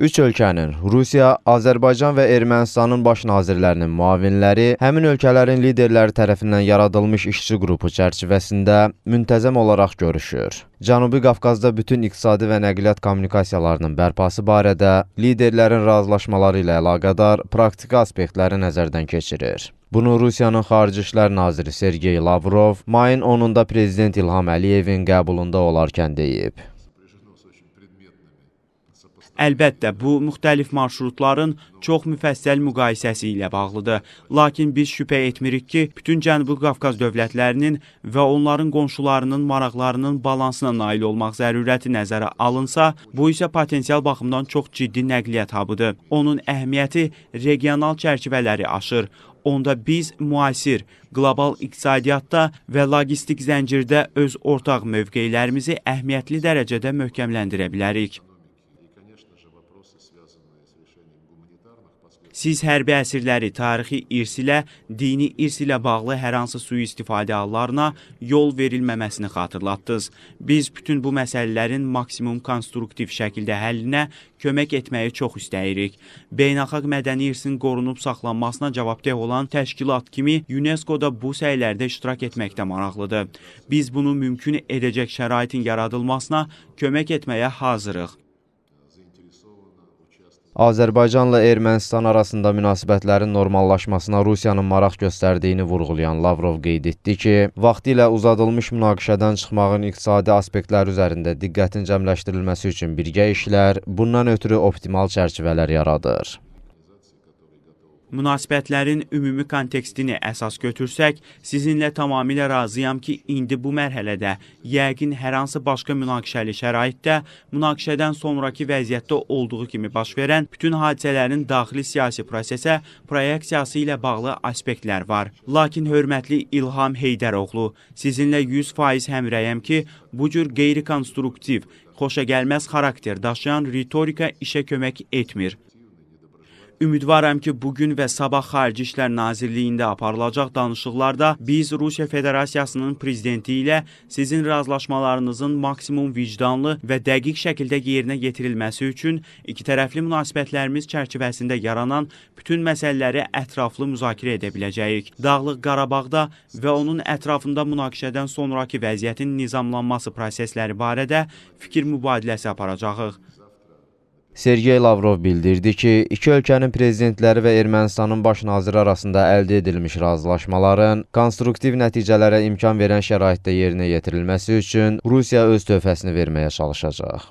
Üç ölkənin, Rusiya, Azərbaycan və Ermənistanın baş nazirlərinin müavinləri həmin ölkələrin liderləri tərəfindən yaradılmış işçi qrupu çərçivəsində müntəzəm olaraq görüşür. Cənubi Qafqazda bütün iqtisadi və nəqliyyat kommunikasiyalarının bərpası barədə liderlərin razılaşmaları ilə əlaqədar praktiki aspektləri nəzərdən keçirir. Bunu Rusiyanın Xarici İşlər Naziri Sergey Lavrov mayın 10-da Prezident İlham Əliyevin qəbulunda olarkən deyib. Əlbəttə, bu müxtəlif marşrutların çox müfəssəl müqayisəsi ilə bağlıdır. Lakin biz şübhə etmirik ki, bütün Cənubi Qafqaz dövlətlərinin və onların qonşularının maraqlarının balansına nail olmaq zərurəti nəzərə alınsa, bu isə potensial baxımdan çox ciddi nəqliyyat habıdır. Onun əhəmiyyəti regional çərçivələri aşır onda biz müasir, qlobal iqtisadiyyatda və logistik zəncirdə öz ortaq mövqeylərimizi əhəmiyyətli dərəcədə möhkəmləndirə bilərik. Siz hərbi əsirləri tarixi irs ilə, dini irs ilə bağlı hər hansı sui-istifadə hallarına yol verilməməsini xatırlatdınız. Biz bütün bu məsələlərin maksimum konstruktiv şəkildə həllinə kömək etməyi çox istəyirik. Beynəlxalq mədəni irsin qorunub saxlanmasına cavabdeh olan təşkilat kimi UNESCO-da bu səylərdə iştirak etmək də maraqlıdır. Biz bunu mümkün edəcək şəraitin yaradılmasına kömək etməyə hazırıq. Azərbaycanla Ermənistan arasında münasibətlərin normallaşmasına Rusiyanın maraq göstərdiyini vurğulayan Lavrov qeyd etdi ki, vaxtilə uzadılmış münaqişədən çıxmağın iqtisadi aspektlər üzərində diqqətin cəmləşdirilməsi üçün birgə işlər, bundan ötürü optimal çərçivələr yaradır münasibətlərin ümumi kontekstini əsas götürsək, sizinlə tamamilə razıyam ki, indi bu mərhələdə yəqin hər hansı başqa münaqişəli şəraitdə münaqişədən sonrakı vəziyyətdə olduğu kimi baş verən bütün hadisələrin daxili siyasi prosesə proyeksiyası ilə bağlı aspektlər var. Lakin hörmətli İlham Heydəroğlu, sizinlə 100% həmrəyəm ki, bu cür qeyri-konstruktiv, xoşagəlməz xarakter daşıyan ritorika işə kömək etmir. Ümidvaram ki, bugün və sabah Xarici İşlər Nazirliyində aparılacaq danışıqlarda biz Rusiya Federasiyasının prezidenti ilə sizin razılaşmalarınızın maksimum vicdanlı və dəqiq şəkildə yerinə yetirilməsi üçün ikitərəfli münasibətlərimiz çərçivəsində yaranan bütün məsələləri ətraflı müzakirə edə biləcəyik. Dağlıq Qarabağda və onun ətrafında münaqişədən sonrakı vəziyyətin nizamlanması prosesləri barədə fikir mübadiləsi aparacağıq. Sergey Lavrov bildirdi ki, iki ölkənin prezidentləri və Ermənistanın baş naziri arasında əldə edilmiş razılaşmaların konstruktiv nəticələrə imkan verən şəraitdə yerinə yetirilməsi üçün Rusiya öz töhfəsini verməyə çalışacaq.